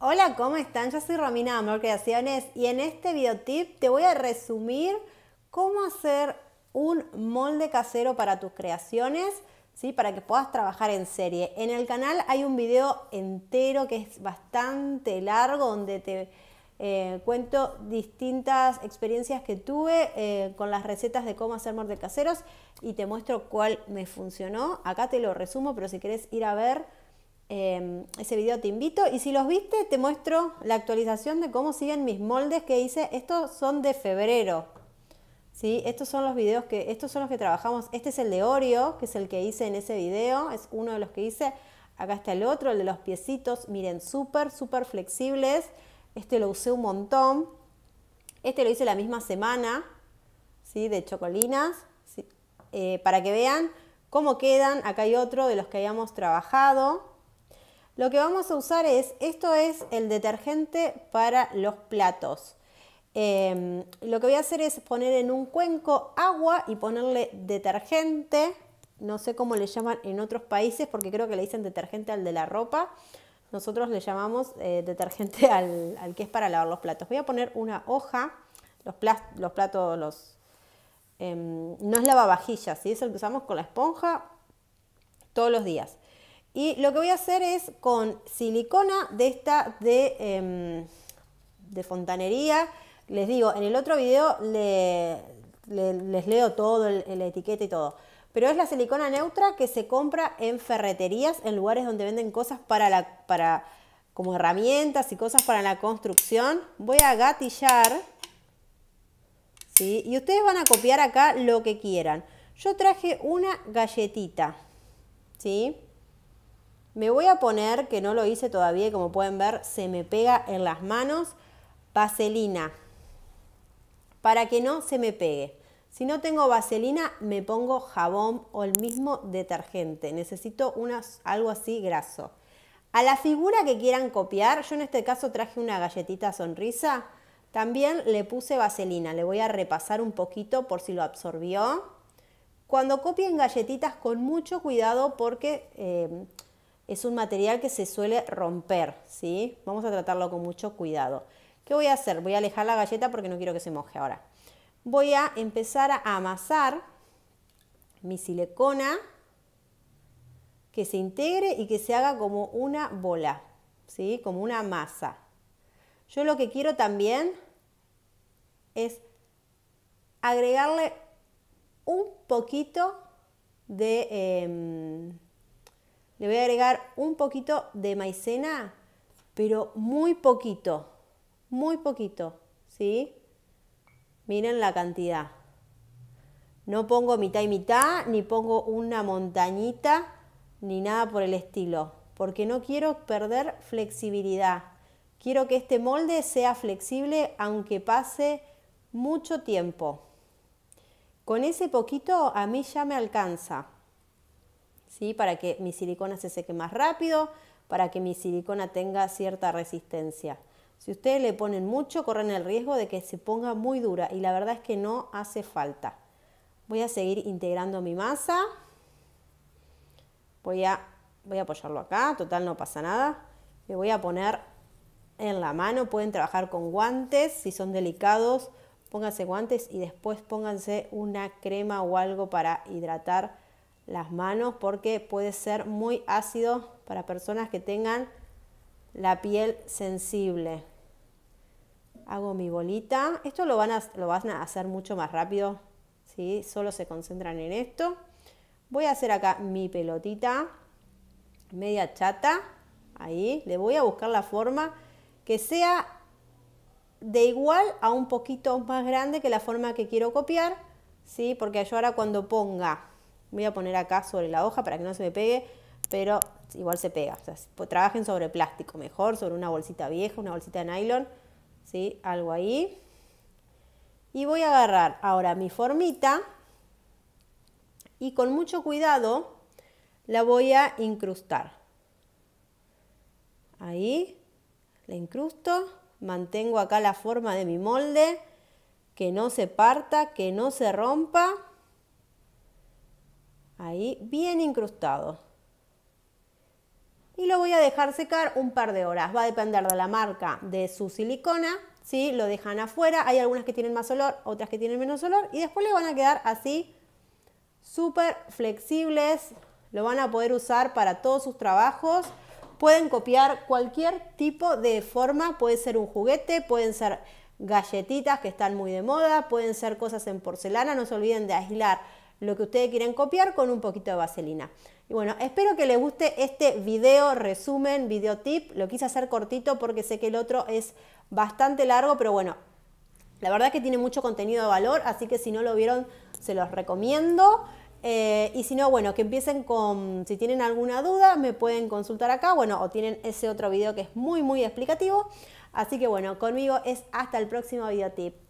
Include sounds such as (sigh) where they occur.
Hola, ¿cómo están? Yo soy Romina de Amor Creaciones y en este videotip te voy a resumir cómo hacer un molde casero para tus creaciones, ¿sí? para que puedas trabajar en serie. En el canal hay un video entero que es bastante largo donde te eh, cuento distintas experiencias que tuve eh, con las recetas de cómo hacer moldes caseros y te muestro cuál me funcionó. Acá te lo resumo, pero si querés ir a ver Em, ese video te invito y si los viste te muestro la actualización de cómo siguen mis moldes que hice. Estos son de febrero. ¿sí? Estos son los videos que, estos son los que trabajamos. Este es el de Oreo, que es el que hice en ese video, es uno de los que hice. Acá está el otro, el de los piecitos. Miren, súper, súper flexibles. Este lo usé un montón. Este lo hice la misma semana, ¿sí? de chocolinas, eh, para que vean cómo quedan. Acá hay otro de los que habíamos trabajado. Lo que vamos a usar es, esto es el detergente para los platos. Em, lo que voy a hacer es poner en un cuenco agua y ponerle detergente. No sé cómo le llaman en otros países porque creo que le dicen detergente al de la ropa. Nosotros le llamamos eh, detergente (laughs) al, que es para lavar los platos. Voy a poner una hoja, los, platos, los... Em, no es lavavajillas, si es el que usamos con la esponja todos los días. Y lo que voy a hacer es con silicona de esta de, em, fontanería. Les digo, en el otro video les leo todo, la etiqueta y todo. Pero es la silicona neutra que se compra en ferreterías, en lugares donde venden cosas para la, como herramientas y cosas para la construcción. Voy a gatillar. Y ustedes van a copiar acá lo que quieran. Yo traje una galletita. ¿Sí? Me voy a poner, que no lo hice todavía como pueden ver se me pega en las manos, vaselina. Para que no se me pegue. Si no tengo vaselina, me pongo jabón o el mismo detergente. Necesito algo así graso. A la figura que quieran copiar, yo en este caso traje una galletita sonrisa, también le puse vaselina. Le voy a repasar un poquito por si lo absorbió. Cuando copien galletitas con mucho cuidado porque eh, es un material que se suele romper, ¿sí? Vamos a tratarlo con mucho cuidado. ¿Qué voy a hacer? Voy a alejar la galleta porque no quiero que se moje ahora. Voy a empezar a amasar mi silicona que se integre y que se haga como una bola, ¿sí? Como una masa. Yo lo que quiero también es agregarle un poquito de... Em, le voy a agregar un poquito de maicena, pero muy poquito, muy poquito, ¿sí? Miren la cantidad. No pongo mitad y mitad, ni pongo una montañita, ni nada por el estilo, porque no quiero perder flexibilidad. Quiero que este molde sea flexible aunque pase mucho tiempo. Con ese poquito a mí ya me alcanza para que mi silicona se seque más rápido, para que mi silicona tenga cierta resistencia. Si ustedes le ponen mucho, corren el riesgo de que se ponga muy dura y la verdad es que no hace falta. Voy a seguir integrando mi masa. Voy a, voy a apoyarlo acá, total no pasa nada. Le voy a poner en la mano, pueden trabajar con guantes, si son delicados, pónganse guantes y después pónganse una crema o algo para hidratar las manos porque puede ser muy ácido para personas que tengan la piel sensible. Hago mi bolita. Esto lo van a, hacer mucho más rápido. ¿sí? Solo se concentran en esto. Voy a hacer acá mi pelotita media chata. Ahí. Le voy a buscar la forma que sea de igual a un poquito más grande que la forma que quiero copiar. ¿sí? Porque yo ahora cuando ponga Voy a poner acá sobre la hoja para que no se me pegue, pero igual se pega. trabajen sobre plástico mejor, sobre una bolsita vieja, una bolsita de nylon, ¿sí? algo ahí. Y voy a agarrar ahora mi formita y con mucho cuidado la voy a incrustar. Ahí, la incrusto, mantengo acá la forma de mi molde, que no se parta, que no se rompa ahí bien incrustado. Y lo voy a dejar secar un par de horas. Va a depender de la marca de su silicona. Si Lo dejan afuera. Hay algunas que tienen más olor, otras que tienen menos olor. Y después le van a quedar así súper flexibles. Lo van a poder usar para todos sus trabajos. Pueden copiar cualquier tipo de forma. Puede ser un juguete, pueden ser galletitas que están muy de moda, pueden ser cosas en porcelana. No se olviden de aislar lo que ustedes quieren copiar con un poquito de vaselina. Y bueno, espero que les guste este video resumen, video tip. Lo quise hacer cortito porque sé que el otro es bastante largo, pero bueno, la verdad es que tiene mucho contenido de valor, así que si no lo vieron, se los recomiendo. Eh, y si no, bueno, que empiecen con, si tienen alguna duda, me pueden consultar acá, bueno, o tienen ese otro video que es muy, muy explicativo. Así que bueno, conmigo es hasta el próximo video tip.